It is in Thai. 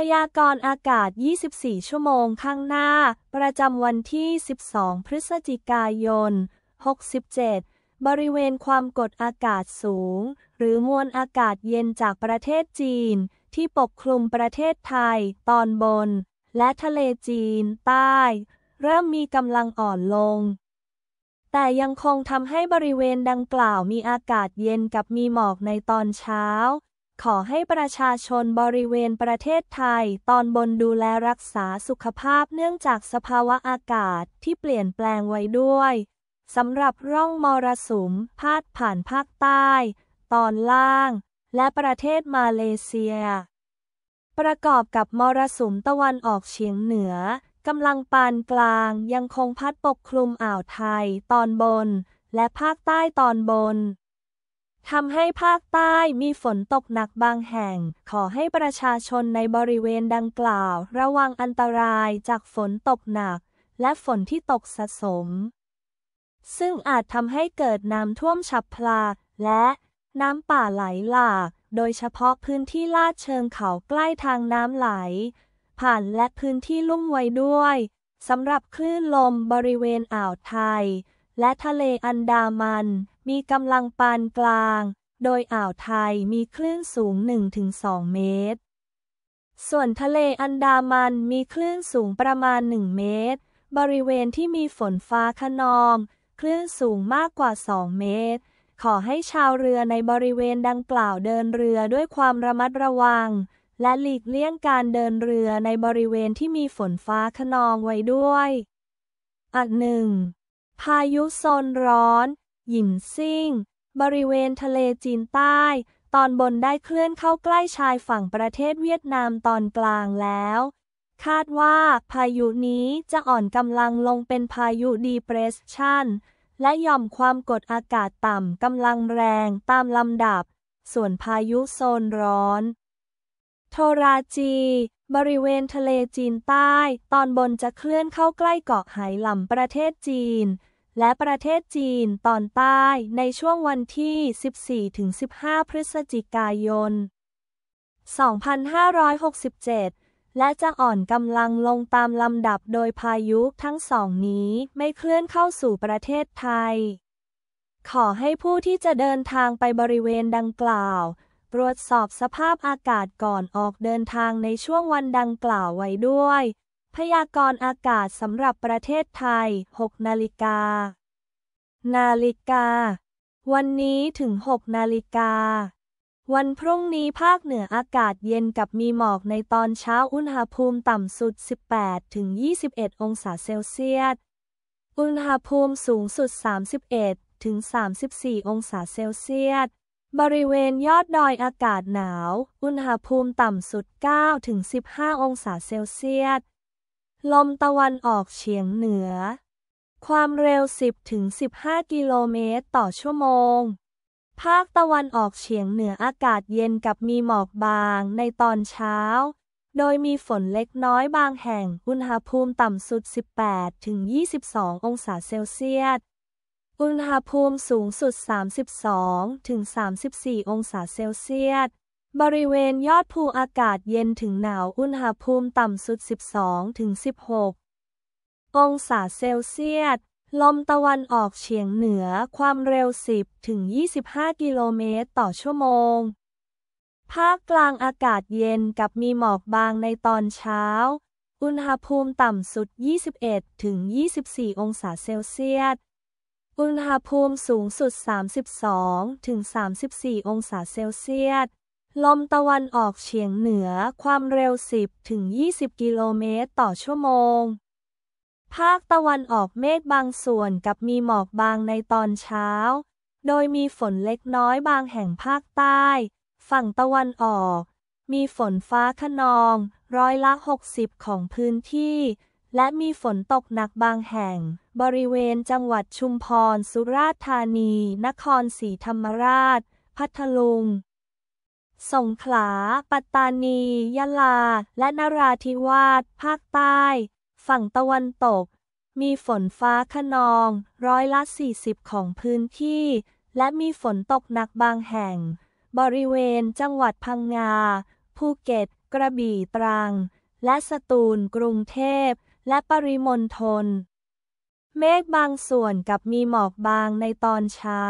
พยากรณ์อากาศ 24 ชั่วโมงข้างหน้า ประจำวันที่ 12 พฤศจิกายน 67 บริเวณความกดอากาศสูง หรือมวลอากาศเย็นจากประเทศจีน ที่ปกคลุมประเทศไทย ตอนบน และทะเลจีน ใต้ เริ่มมีกำลังอ่อนลง แต่ยังคงทำให้บริเวณดังกล่าวมีอากาศเย็นกับมีหมอกในตอนเช้าขอให้ประชาชนบริเวณประเทศไทยตอนบนดูแลรักษาสุขภาพเนื่องจากสภาวะอากาศที่เปลี่ยนแปลงไว้ด้วยสำหรับร่องมรสุม พาดผ่านภาคใต้ ตอนล่างและประเทศมาเลเซีย ประกอบกับมรสุมตะวันออกเฉียงเหนือกำลังปานกลางยังคงพัดปกคลุมอ่าวไทยตอนบน และภาคใต้ตอนบนทำให้ภาคใต้มีฝนตกหนักบางแห่ง ขอให้ประชาชนในบริเวณดังกล่าวระวังอันตรายจากฝนตกหนักและฝนที่ตกสะสม ซึ่งอาจทำให้เกิดน้ำท่วมฉับพลันและน้ำป่าไหลหลาก โดยเฉพาะพื้นที่ลาดเชิงเขาใกล้ทางน้ำไหลผ่านและพื้นที่ลุ่มไว้ด้วย สำหรับคลื่นลมบริเวณอ่าวไทยและทะเลอันดามันมีกำลังปานกลาง โดยอ่าวไทยมีคลื่นสูง1-2เมตร ส่วนทะเลอันดามันมีคลื่นสูงประมาณ1เมตร บริเวณที่มีฝนฟ้าคะนอง คลื่นสูงมากกว่า2เมตร ขอให้ชาวเรือในบริเวณดังกล่าวเดินเรือด้วยความระมัดระวัง และหลีกเลี่ยงการเดินเรือในบริเวณที่มีฝนฟ้าคะนองไว้ด้วยอันหนึ่ง พายุโซนร้อนหยินซิ่ง บริเวณทะเลจีนใต้ ตอนบนได้เคลื่อนเข้าใกล้ชายฝั่งประเทศเวียดนามตอนกลางแล้ว คาดว่าพายุนี้จะอ่อนกำลังลงเป็นพายุดีเพรสชันและย่อมความกดอากาศต่ำกำลังแรงตามลำดับ ส่วนพายุโซนร้อน โทราจี บริเวณทะเลจีนใต้ ตอนบนจะเคลื่อนเข้าใกล้เกาะไหหลำประเทศจีนและประเทศจีนตอนใต้ในช่วงวันที่ 14-15 พฤศจิกายน 2567 และจะอ่อนกำลังลงตามลำดับโดยพายุทั้งสองนี้ไม่เคลื่อนเข้าสู่ประเทศไทย ขอให้ผู้ที่จะเดินทางไปบริเวณดังกล่าวตรวจสอบสภาพอากาศก่อนออกเดินทางในช่วงวันดังกล่าวไว้ด้วยพยากรณ์อากาศสำหรับประเทศไทย 6 นาฬิกา นาฬิกา วันนี้ถึง 6 นาฬิกา วันพรุ่งนี้ภาคเหนืออากาศเย็นกับมีหมอกในตอนเช้า อุณหภูมิต่ำสุด 18ถึง21 องศาเซลเซียส อุณหภูมิสูงสุด 31ถึง34 องศาเซลเซียส บริเวณยอดดอยอากาศหนาว อุณหภูมิต่ำสุด9ถึง15 องศาเซลเซียสลมตะวันออกเฉียงเหนือ ความเร็ว 10-15 กิโลเมตรต่อชั่วโมง ภาคตะวันออกเฉียงเหนืออากาศเย็นกับมีหมอกบางในตอนเช้า โดยมีฝนเล็กน้อยบางแห่ง อุณหภูมิต่ำสุด 18-22 องศาเซลเซียส อุณหภูมิสูงสุด 32-34 องศาเซลเซียสบริเวณยอดภูอากาศเย็นถึงหนาว อุณหภูมิต่ำสุด 12ถึง16 องศาเซลเซียส ลมตะวันออกเฉียงเหนือ ความเร็ว 10ถึง25 กิโลเมตรต่อชั่วโมง ภาคกลางอากาศเย็นกับมีหมอกบางในตอนเช้า อุณหภูมิต่ำสุด 21ถึง24 องศาเซลเซียส อุณหภูมิสูงสุด 32ถึง34 องศาเซลเซียสลมตะวันออกเฉียงเหนือ ความเร็ว 10ถึง20 กิโลเมตรต่อชั่วโมง ภาคตะวันออกเมฆบางส่วนกับมีหมอกบางในตอนเช้า โดยมีฝนเล็กน้อยบางแห่งภาคใต้ ฝั่งตะวันออก มีฝนฟ้าขนอง ร้อยละ60ของพื้นที่ และมีฝนตกหนักบางแห่ง บริเวณจังหวัดชุมพร สุราษฎร์ธานี นครศรีธรรมราช พัทลุงสงขลา ปัตตานียะลา และนราธิวาสภาคใต้ ฝั่งตะวันตก มีฝนฟ้าขนอง ร้อยละ40ของพื้นที่ และมีฝนตกหนักบางแห่ง บริเวณจังหวัดพังงาภูเก็ต กระบี่ตรัง และสตูลกรุงเทพ และปริมณฑลเมฆบางส่วนกับมีหมอกบางในตอนเช้า